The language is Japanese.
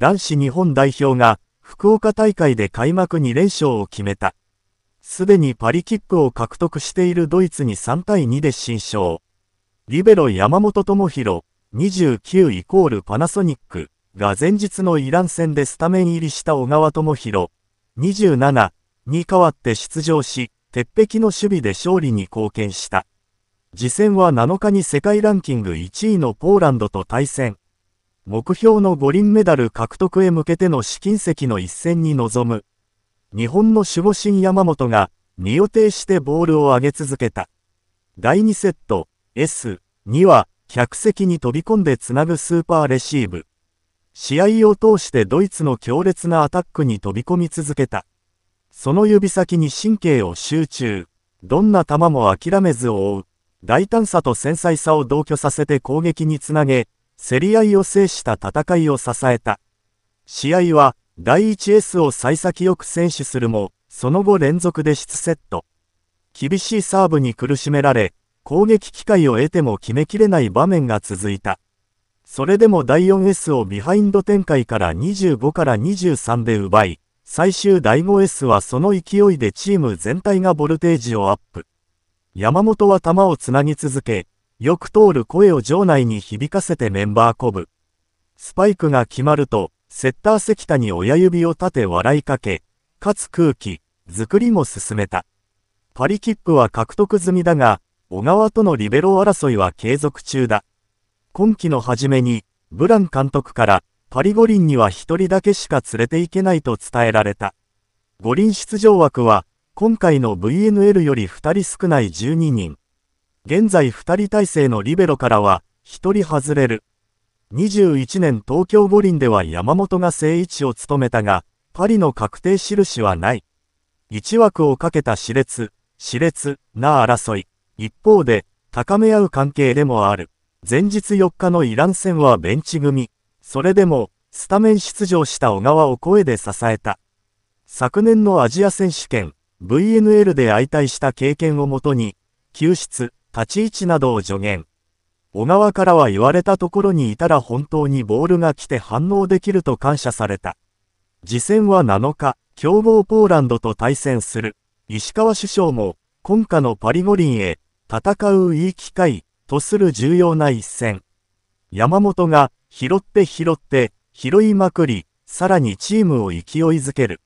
男子日本代表が福岡大会で開幕2連勝を決めた。すでにパリキックを獲得しているドイツに3対2で新勝。リベロ山本智弘29イコールパナソニックが前日のイラン戦でスタメン入りした小川智弘27に代わって出場し、鉄壁の守備で勝利に貢献した。次戦は7日に世界ランキング1位のポーランドと対戦。目標の五輪メダル獲得へ向けての試金石の一戦に臨む。日本の守護神山本が、身を挺してボールを上げ続けた。第2セット、S、2は、客席に飛び込んでつなぐスーパーレシーブ。試合を通してドイツの強烈なアタックに飛び込み続けた。その指先に神経を集中。どんな球も諦めず追う。大胆さと繊細さを同居させて攻撃につなげ、競り合いを制した戦いを支えた。試合は第 1S を幸先よく選手するも、その後連続で出セット。厳しいサーブに苦しめられ、攻撃機会を得ても決めきれない場面が続いた。それでも第 4S をビハインド展開から25から23で奪い、最終第 5S はその勢いでチーム全体がボルテージをアップ。山本は球をつなぎ続け、よく通る声を場内に響かせてメンバー鼓舞。スパイクが決まると、セッター関田に親指を立て笑いかけ、かつ空気、作りも進めた。パリ切符は獲得済みだが、小川とのリベロ争いは継続中だ。今季の初めに、ブラン監督から、パリ五輪には一人だけしか連れていけないと伝えられた。五輪出場枠は、今回の VNL より二人少ない12人。現在2人体制のリベロからは1人外れる。21年東京五輪では山本が正位置を務めたが、パリの確定印はない。1枠をかけた熾烈、熾烈な争い。一方で、高め合う関係でもある。前日4日のイラン戦はベンチ組。それでも、スタメン出場した小川を声で支えた。昨年のアジア選手権、VNL で相対した経験をもとに、救出、立ち位置などを助言。小川からは言われたところにいたら本当にボールが来て反応できると感謝された。次戦は7日、強豪ポーランドと対戦する。石川首相も、今夏のパリ五輪へ、戦ういい機会、とする重要な一戦。山本が、拾って拾って、拾いまくり、さらにチームを勢いづける。